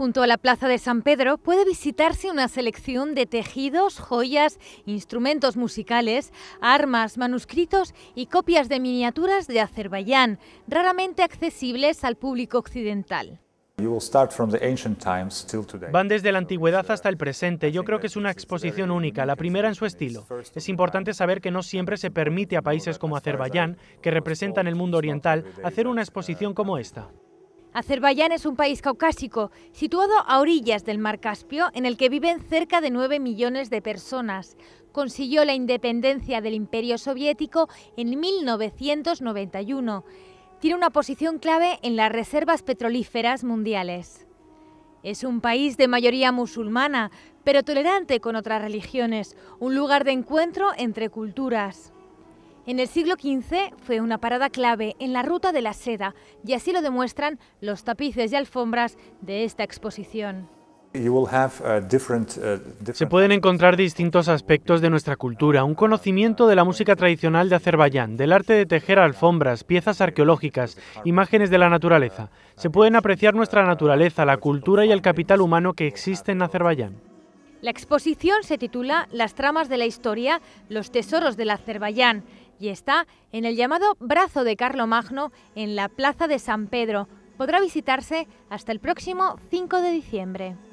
Junto a la Plaza de San Pedro puede visitarse una selección de tejidos, joyas, instrumentos musicales, armas, manuscritos y copias de miniaturas de Azerbaiyán, raramente accesibles al público occidental. Van desde la antigüedad hasta el presente. Yo creo que es una exposición única, la primera en su estilo. Es importante saber que no siempre se permite a países como Azerbaiyán, que representan el mundo oriental, hacer una exposición como esta. Azerbaiyán es un país caucásico, situado a orillas del Mar Caspio, en el que viven cerca de 9 millones de personas. Consiguió la independencia del Imperio Soviético en 1991. Tiene una posición clave en las reservas petrolíferas mundiales. Es un país de mayoría musulmana, pero tolerante con otras religiones, un lugar de encuentro entre culturas. En el siglo XV fue una parada clave en la ruta de la seda y así lo demuestran los tapices y alfombras de esta exposición. Uh, uh, se pueden encontrar distintos aspectos de nuestra cultura, un conocimiento de la música tradicional de Azerbaiyán, del arte de tejer alfombras, piezas arqueológicas, imágenes de la naturaleza. Se pueden apreciar nuestra naturaleza, la cultura y el capital humano que existe en Azerbaiyán. La exposición se titula Las tramas de la historia, los tesoros del Azerbaiyán y está en el llamado Brazo de Carlomagno en la Plaza de San Pedro. Podrá visitarse hasta el próximo 5 de diciembre.